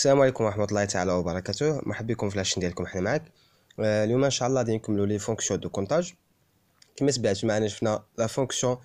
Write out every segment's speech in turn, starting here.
السلام عليكم ورحمه الله تعالى وبركاته مرحبا بكم في لاشين ديالكم حنا معاك آه، اليوم ان شاء الله غادي نكملو لي فونكسيون دو كونتاج كما سبعت معنا شفنا لا فونكسيون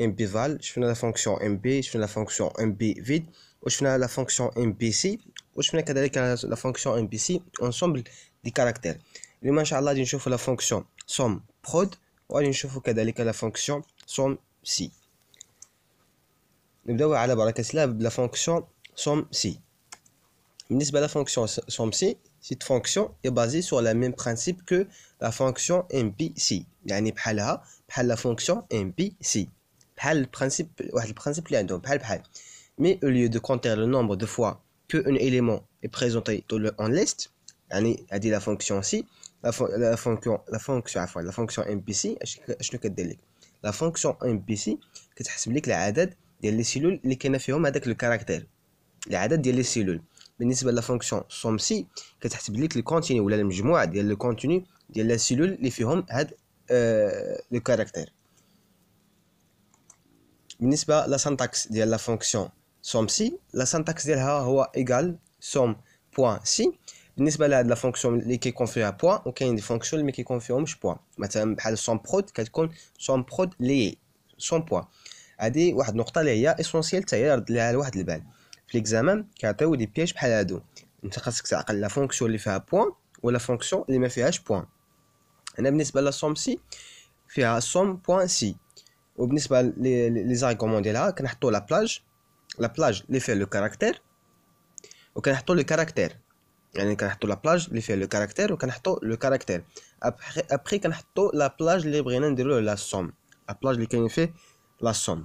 ام بي فال شفنا لا فونكسيون ام بي شفنا لا فونكسيون ام بي فيد وشفنا لا فونكسيون ام بي سي وشفنا كذلك لا فونكسيون ام بي سي اونسومبل دي كاركتير اليوم ان شاء الله غادي نشوفو لا فونكسيون سوم برود وغادي نشوفو كذلك لا فونكسيون سوم سي نبداو على بركه الله بلا فونكسيون سوم سي Ministre, la fonction somme-ci, cette fonction est basée sur le même principe que la fonction NBC. La ni pala la fonction NBC, la principe, la principale donc la Mais au lieu de compter le nombre de fois que élément est présenté dans le en liste, la ni a dit la fonction-ci, la fon, la fonc, la fonction la fonction NBC, je ne que délé. La fonction NBC que tu as expliqué la date des cellules les caractères, la date des cellules. بالنسبه لا فونكسيون سوم سي كتحسب لك الكونتيني ولا المجموعه ديال الكونتيني ديال لا سيلول اللي فيهم هاد آه لو كاركتير بالنسبه لا سانتاكس ديال لا فونكسيون سوم سي لا سانتاكس ديالها هو ايغال سوم بوان سي بالنسبه لهاد لا فونكسيون اللي كيكون فيها بوان وكاين دي فونكسيون اللي ما كيكون فيهمش بوان مثلا بحال سوم برود كتكون سوم برود لي سوم بوان هادي واحد النقطه اللي هي اسونسيال تا هي رد لها لواحد البال l'examen, car carte ou des pièges à la fonction le fait un point ou la fonction le fait un point et a la somme si fait à somme point si a bien les arguments commandées là on a la plage la plage le fait le caractère ou quand on le caractère on a la plage le fait le caractère ou quand on le caractère après quand on a la plage le brène de la somme la plage le fait la somme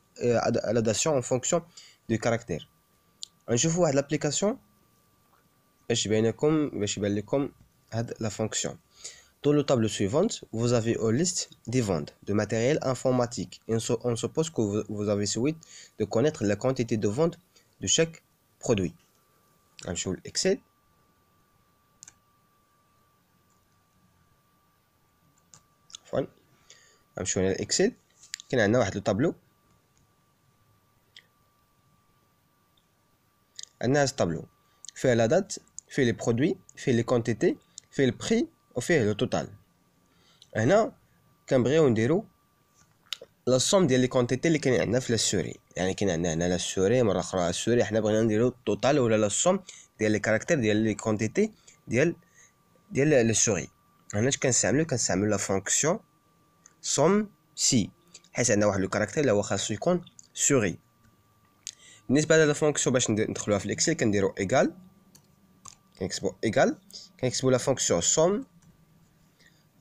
l'adaptation euh, en fonction du caractère je واحد l'application. l'application je vais vous montrer la fonction la fonction. Dans le tableau suivante, vous avez une liste des ventes de matériel informatique. on suppose que vous avez souhaité de connaître la quantité de ventes de chaque produit. On sur Excel. vais sur Excel. On a le tableau. عندنا هذا الطابلو فيه لا دات فيه لي برودوي فيه لي كونتيتي فيه البري وفيه لو توتال هنا كنبغيو نديرو لا سوم ديال لي كونتيتي اللي كاين عندنا في لا سوري يعني كاين عندنا هنا لا سوري مره اخرى السوري حنا بغينا نديرو التوتال ولا لا سوم ديال لي كاركتير ديال لي كونتيتي ديال ديال لا سوري هنا اش كنستعملو كنستعملو لا فونكسيون سوم سي حيت عندنا واحد لو كاركتير اللي هو خاصو يكون سوري بالنسبه لهاد الفونكسيون باش ندخلوها في الاكسل كنديرو ايغال كنكتبو ايغال كنكتبو لا فونكسيون سوم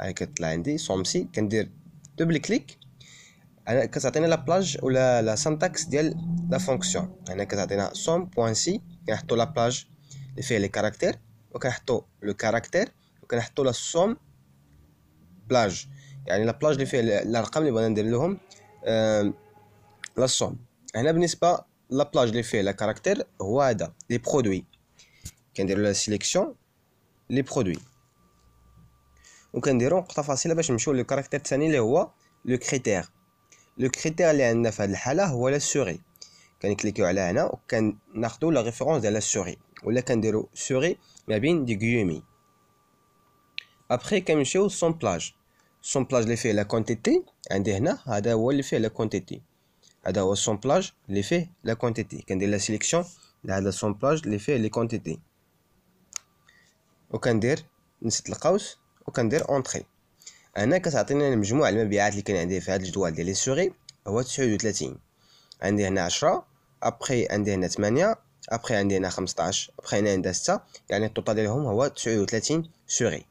هاي كتطلع عندي سي كندير دوبل كليك انا كتعطينا لا بلاج ولا لا سانتاكس ديال لا فونكسيون هنا كتعطينا سوم بوين سي كنحطو لا بلاج اللي فيه لي كاركتير وكنحطو لو كاركتير وكنحطو لا سوم بلاج يعني لا بلاج اللي فيه الارقام اللي بغينا ندير لهم لا سوم هنا بالنسبه la plage fait le caractère les produits quand la sélection les produits quand on bah, le caractère le critère le critère les quand clique sur on a la référence de la souris. ou le de après on son plage son plage fait la quantité Quand hein, la quantité هذا هو السامبلاج اللي فيه لا كونتيتي كندير لا سيليكسيون لهذا السامبلاج اللي فيه لي كونتيتي وكندير نسيت القوس وكندير اونتري هنا كتعطينا مجموع المبيعات اللي كان عندي في هذا الجدول ديال لي سوغي هو 39 عندي هنا 10 ابخي عندي هنا 8 ابخي عندي هنا 15 ابخي هنا عندها 6 يعني التوتال ديالهم هو 39 سوغي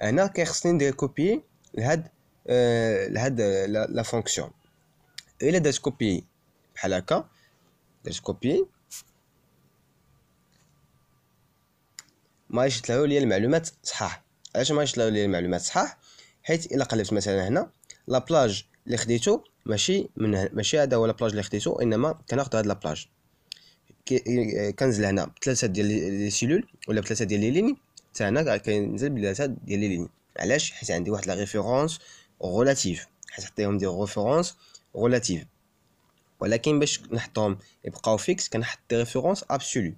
هنا كيخصني ندير كوبي لهاد آه لهاد لا فونكسيون الا درت كوبيي بحال هكا درت كوبيي ما غاديش يطلعوا لي المعلومات صحاح علاش ما غاديش يطلعوا لي المعلومات صحاح حيت الا قلبت مثلا هنا لابلاج اللي خديتو ماشي من ماشي هذا هو لابلاج اللي خديتو انما كناخذ هاد لابلاج كنزل هنا بثلاثه ديال لي سيلول ولا بثلاثه ديال لي ليني حتى هنا كينزل بثلاثه ديال لي ليني علاش حيت عندي واحد لا ريفيرونس غولاتيف حيت حطيهم ديال ريفيرونس relative ولكن باش نحطهم يبقاو فيكس كنحط دي ريفيرونس ابسولو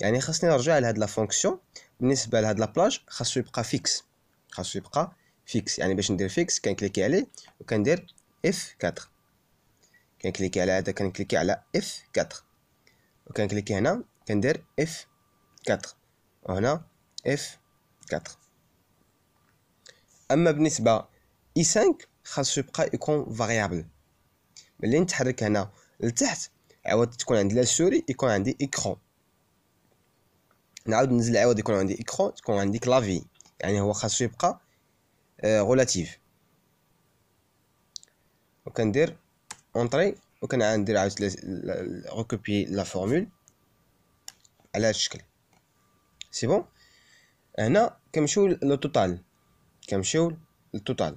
يعني خاصني نرجع لهاد لا فونكسيون بالنسبه لهاد لابلاج خاصو يبقى فيكس خاصو يبقى فيكس يعني باش ندير فيكس كنكليكي عليه وكندير اف 4 كنكليكي على هذا كنكليكي على اف 4 وكنكليكي هنا كندير اف 4 وهنا اف 4 اما بالنسبه اي e 5 خاصو يبقى يكون فاريابل ملي نتحرك هنا لتحت عاود تكون عندي لا سوري يكون عندي ايكرون نعاود ننزل عاود يكون عندي ايكرون تكون عندي كلافي يعني هو خاصو يبقى آه غولاتيف وكندير اونطري وكندير عاود ريكوبي لا فورمول على هذا الشكل سي بون هنا كنمشيو للتوتال كنمشيو للتوتال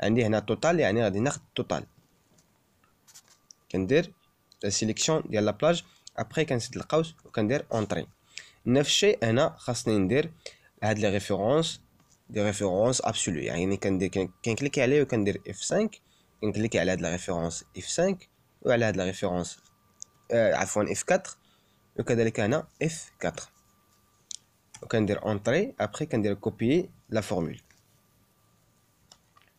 Il y Total, total. et un Total. Il y a la sélection de la plage. Après, il y a entrée. 9, chez y Entrer. référence absolue. y a référence absolue. Il y a une référence absolue. Il y a une référence absolue. Il y a une référence absolue. référence f 5 référence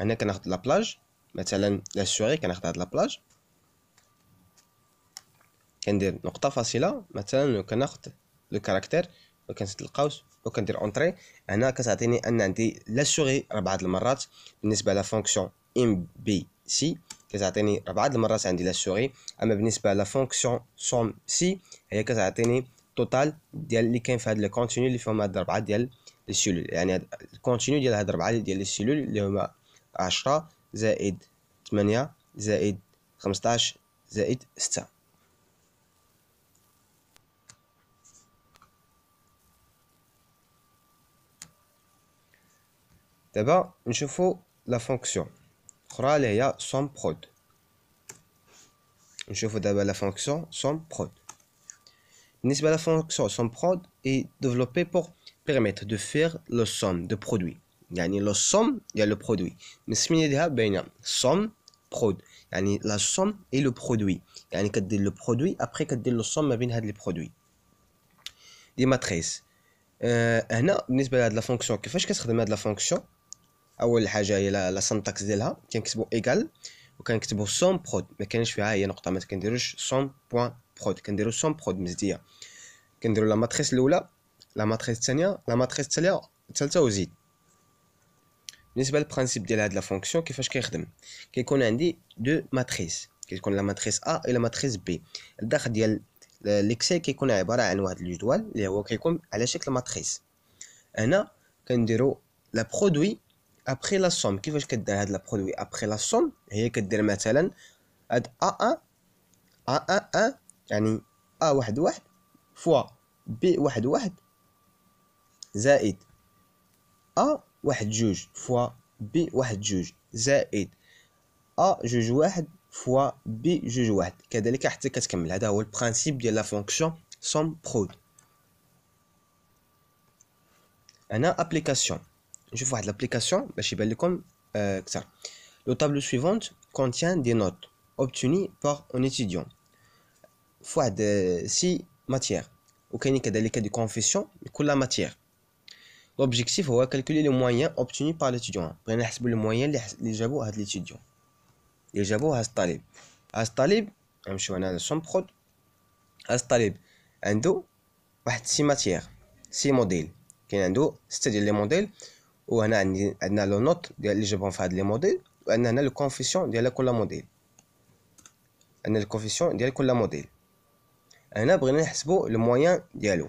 هنا كناخد لابلاج مثلا سوري كناخد هاد لابلاج كندير نقطه فاصله مثلا وكناخد لو كاركتير وكنسد القوس وكندير اونتري هنا كتعطيني ان عندي سوري ربعه المرات بالنسبه لا فونكسيون ام بي سي كتعطيني ربعه المرات عندي سوري اما بالنسبه لا فونكسيون سوم سي هي كتعطيني توتال ديال اللي كاين في هاد لو كونتينيو اللي فيهم هاد ربعه ديال لي سيلول يعني الكونتينيو ديال هاد ربعه ديال لي سيلول اللي هما D'abord, je fais la fonction ralaya som Je fais d'abord la fonction som la fonction prod est développée pour permettre de faire le somme de produits. يعني لو سوم ديال لو برودوي من السميه ديالها باينه سوم برود يعني لا سوم اي لو برودوي يعني كدير لو برودوي ابخي كدير لو سوم ما بين هاد لي برودوي دي ماتريس أه هنا بالنسبه لهاد لا فونكسيون كيفاش كتخدم هاد لا فونكسيون اول حاجه هي لا سانتاكس ديالها كنكتبو ايكال وكنكتبو سوم برود ما كاينش فيها هي نقطه ما كنديروش سوم بوين برود كنديرو سوم برود مزديه كنديرو لا ماتريس الاولى لا ماتريس الثانيه لا ماتريس الثالثه الثالثه وزيد بالنسبه للبرانسيب ديال هاد لا فونكسيون كيفاش كيخدم كيكون عندي دو ماتريس كتكون لا ماتريس ا الى ماتريس بي الداخل ديال ليكسيل كيكون عباره عن واحد الجدول اللي هو كيكون على شكل ماتريس هنا كنديرو لا برودوي ابخي لا سوم كيفاش كدير هاد لا برودوي ابخي لا سوم هي كدير مثلا هاد ا ا ا ا يعني ا واحد واحد فوا بي واحد واحد زائد ا juge fois b juge z a juge fois b juge quest cest le principe de la fonction somme On a application, je vois l'application, Le tableau contient des notes obtenues par un étudiant fois de six matières. il y a des de la matière. L'objectif est de calculer les moyens obtenus par l'étudiant. On moyen les moyens les jabou à l'étudiant. Les jabou à talib. À talib, je vais son prod. À un عنده واحد سي ماتيير سي موديل كاين عنده ستة ديال لي موديل وهنا عندي عندنا لو ديال اللي جابهم لي موديل هنا لو كونفيسيون ديال كل موديل ديال كل موديل a بغينا moyen de ديالو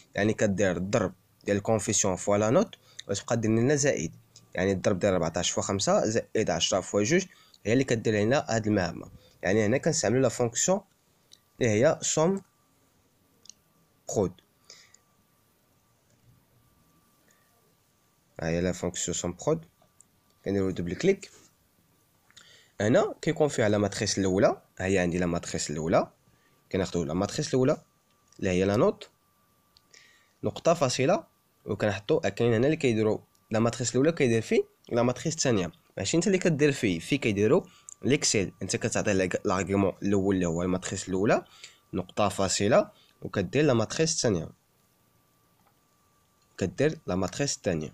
يعني كدير الضرب ديال الكونفيسيون فوا لا نوت وتبقى دير لنا زائد يعني الضرب ديال 14 فوا 5 زائد 10 فوا جوج هي اللي كدير لنا هاد المهمه يعني هنا كنستعملو لا فونكسيون اللي هي سوم برود ها هي لا فونكسيون سوم برود كنديرو دوبل كليك هنا كيكون فيها لا ماتريس الاولى ها هي عندي لا ماتريس الاولى كناخدو لا ماتريس الاولى اللي هي لا نوت نقطه فاصله كنحطو كاين هنا اللي كيديرو لا ماتريس الاولى كيدير في لا ماتريس الثانيه ماشي انت اللي كدير في في كيديرو ليكسيل انت كتعطي لاغيمون الاول اللي هو الماتريس الاولى نقطه فاصله وكدير لا ماتريس الثانيه كدير لا ماتريس الثانيه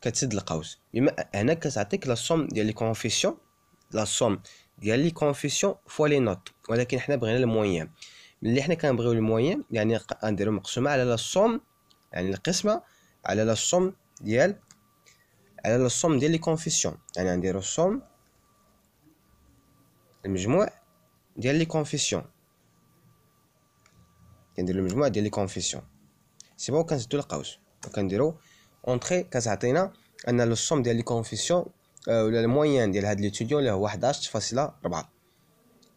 كتسد القوس بما هنا كتعطيك لا سوم ديال لي كونفيسيون لا سوم ديال لي كونفيسيون فوا لي نوت ولكن حنا بغينا الموين ملي حنا كنبغيو الموين يعني غنديرو مقسومه على لا سوم يعني القسمة على الصم ديال على الصم ديال لي كونفيسيون يعني نديرو الصم المجموع ديال لي كونفيسيون كنديرو المجموع ديال لي كونفيسيون سي بون كنزيدو القوس وكنديرو اونتري كتعطينا ان لو ديال لي كونفيسيون آه، ولا الموين ديال هاد ليتيديون اللي هو 11.4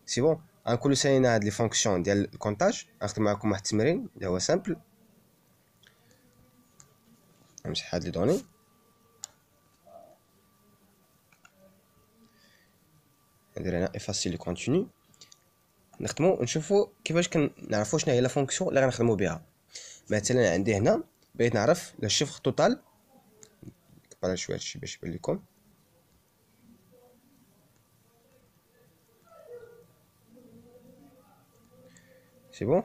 سي بون غنكونو سالينا هاد لي فونكسيون ديال الكونتاج غنخدم معكم واحد التمرين اللي هو سامبل نمسح هاد لي دوني ندير هنا افاسي لي كونتيني نخدمو ونشوفو كيفاش كنعرفو شناهي لا فونكسيون اللي غنخدمو بها مثلا عندي هنا بغيت نعرف لا شيفر توتال نكبر شويه هادشي باش يبان ليكم سي بون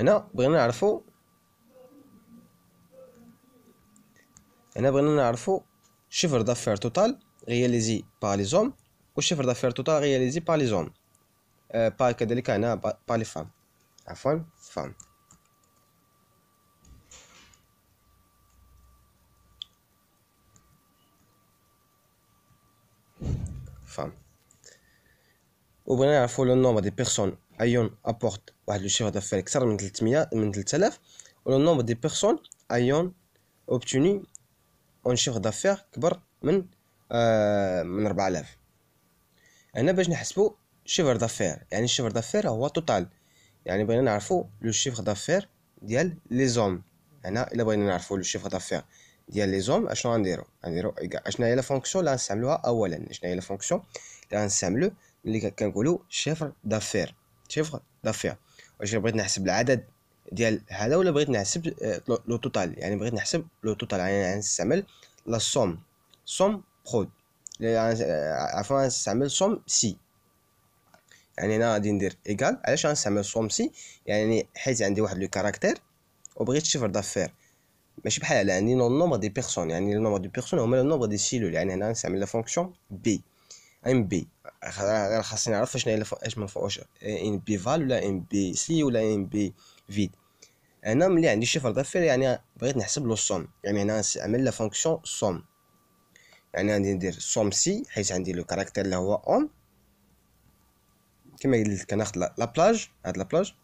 هنا بغينا نعرفو هنا بغينا نعرفو شيفر دافير توتال رياليزي با لي زوم و شيفر دافير توتال رياليزي با لي زوم آه كذلك هنا با لي فام عفوا فام فام وبغينا نعرفو لو نومبر دي بيرسون ايون ابورت واحد لو شيفر دافير اكثر من 300 من 3000 ولو نومبر دي بيرسون ايون اوبتوني اون شيفر دافير كبر من آه من 4000 هنا باش نحسبوا شيفر دافير يعني الشيفر دافير هو توتال يعني بغينا نعرفوا لو شيفر دافير ديال لي زوم هنا الا بغينا نعرفوا لو شيفر دافير ديال لي زوم اشنو غنديرو غنديرو اشنا هي لا فونكسيون اللي غنستعملوها اولا اشنا هي لا فونكسيون اللي غنستعملو ملي كنقولو شيفر دافير شيفر دافير واش بغيت نحسب العدد ديال هذا ولا بغيت نحسب لو توتال يعني بغيت نحسب لو توتال يعني نستعمل لا سوم سوم برود عفوا نستعمل سوم سي يعني انا غادي ندير ايكال علاش غنستعمل سوم سي يعني حيت عندي واحد لو كاركتير وبغيت شيفر دافير ماشي بحال عندي نو نومبر دي بيرسون يعني لو نومبر دي بيرسون هما لو نومبر دي سيلول يعني هنا غنستعمل لا فونكسيون بي ام بي خاصني نعرف اش اش من فوقش ان بي فال ولا ام بي سي ولا ام بي فيد انا ملي عندي شيفر دافير يعني بغيت نحسب له الصوم يعني هنا نستعمل لا فونكسيون صوم يعني غادي ندير صوم سي حيت عندي لو كاركتير اللي هو اون كما قلت كناخد لا بلاج هاد لا بلاج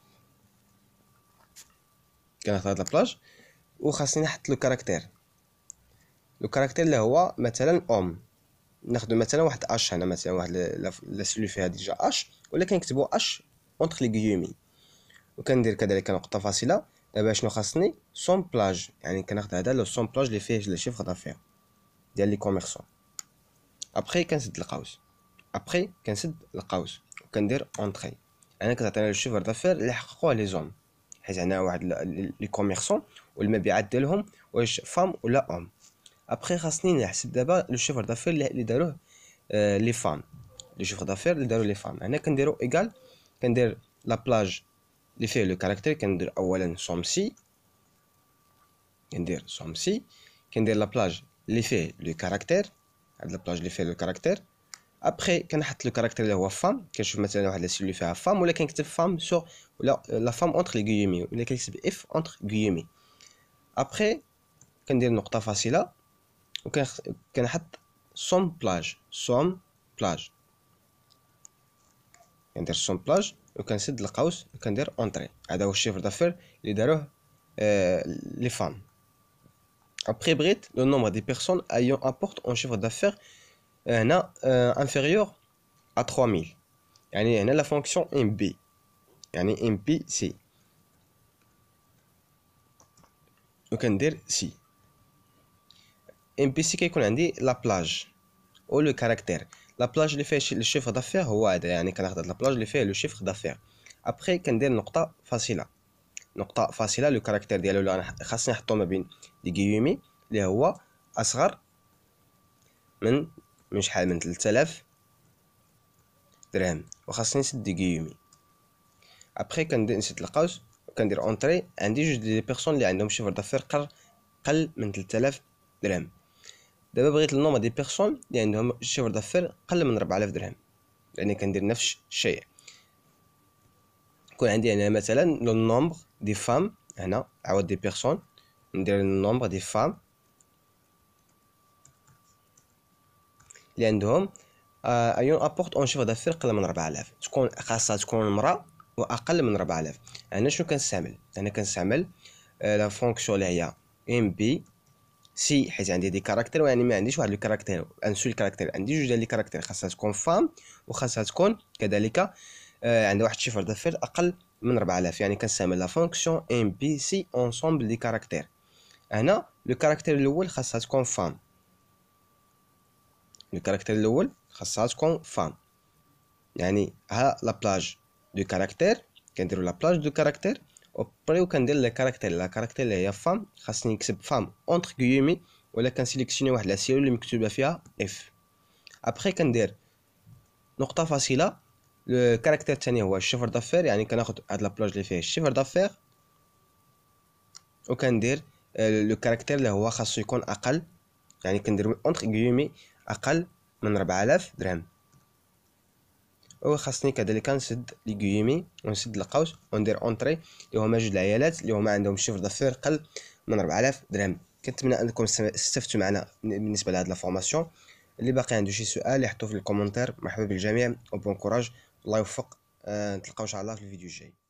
كناخد هاد لا بلاج وخاصني نحط لو كاركتير لو كاركتير اللي هو مثلا اوم ناخذ مثلا واحد اش هنا مثلا واحد لا سوليف فيها ديجا اش ولكن نكتبوا اش اونتخ غيومي وكندير كذلك نقطه فاصله دابا شنو خاصني سون بلاج يعني كناخذ هذا لو سون بلاج اللي فيه لي شيفر دافير ديال لي كوميرسون ابخي كنسد القوس ابخي كنسد القوس وكندير اونتري انا كتعطينا لو شيفر دافير اللي حققوه لي زوم حيت هنا واحد لي كوميرسون والمبيعات ديالهم واش فام ولا اوم Après on va voir comment on peut calculer le chiffre d'affaires de la femme Le chiffre d'affaires de la femme On va dire la plage qui fait le caractère On va dire SOMSI On va dire SOMSI On la plage qui fait le caractère La plage qui fait le caractère Après on le caractère qui est FEMME On va choisir une personne qui fait la femme sur va écrire euh, FEMME entre les guillemets On va F entre guillemets Après on va dire on va mettre somme plage somme plage on va mettre somme plage on va mettre le causs on va mettre entrée c'est le chiffre d'affaires qui est donné par les femmes Après le nombre de personnes ayant ont apporté un chiffre d'affaires est euh, euh, inférieur à 3000 c'est à y a la fonction mb c'est à dire mbc on va mettre si سي كيكون عندي لابلاج او لو كاركتير لابلاج اللي فيه الشيفر دافير هو هذا يعني كنهضر لابلاج اللي فيه لو شيفر دافير ابخي كندير نقطه فاصله نقطه فاصله لو كاركتير ديالو اللي انا خاصني نحطو ما بين دي غيومي اللي هو اصغر من من شحال من 3000 درهم وخاصني نسد دي غيومي ابخي كندير نسد القوس كندير اونتري عندي جوج دي لي بيرسون اللي عندهم شيفر دافير قل من 3000 درهم دابا بغيت النوم دي بيرسون اللي عندهم شيفر دافير قل من 4000 درهم يعني كندير نفس الشيء يكون عندي انا مثلا لو نومبر دي فام هنا عاود دي بيرسون ندير النومبر دي فام اللي عندهم آه، ايون ابورت اون شيفر دافير قل من 4000 تكون خاصها تكون مرأة واقل من 4000 انا شنو كنستعمل انا كنستعمل آه، لا فونكسيون اللي هي ام بي سي حيت عندي دي كاركتير ويعني ما عنديش واحد الكاركتير ان سول كاركتير عندي جوج ديال لي كاركتير خاصها تكون فام وخاصها تكون كذلك آه عندها واحد الشيفر دافير اقل من 4000 يعني كنستعمل لا فونكسيون ام بي سي اونسومبل دي كاركتير هنا لو كاركتير الاول خاصها تكون فام لو كاركتير الاول خاصها تكون فام يعني ها لا بلاج دو كاركتير كنديرو لا بلاج دو كاركتير وبريو كندير لي كاركتير لا كاركتير اللي هي فام خاصني نكتب فام اونتر كيومي ولا كنسيليكسيوني واحد لاسيرو اللي مكتوبه فيها اف ابخي كندير نقطه فاصله لو كاركتير الثاني هو الشفر دافير يعني كناخد هاد بلاج اللي فيه الشفر دافير وكندير لو كاركتير اللي هو خاصو يكون اقل يعني كندير اونتر كيومي اقل من 4000 درهم وخاصني كذلك نسد لي كيومي ونسد القوس وندير اونطري اللي هما جوج العيالات اللي هما عندهم شيفر دافير قل من 4000 درهم كنتمنى انكم استفدتوا معنا بالنسبه لهاد لا فورماسيون اللي باقي عنده شي سؤال يحطوه في الكومنتير مرحبا بالجميع وبون كوراج الله يوفق آه، نتلقاو ان شاء الله في الفيديو الجاي